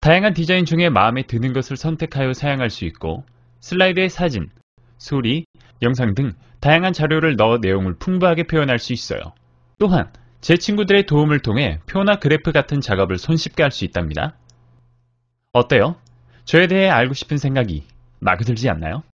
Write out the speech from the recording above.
다양한 디자인 중에 마음에 드는 것을 선택하여 사용할 수 있고 슬라이드의 사진, 소리, 영상 등 다양한 자료를 넣어 내용을 풍부하게 표현할 수 있어요. 또한 제 친구들의 도움을 통해 표나 그래프 같은 작업을 손쉽게 할 수 있답니다. 어때요? 저에 대해 알고 싶은 생각이 막 들지 않나요?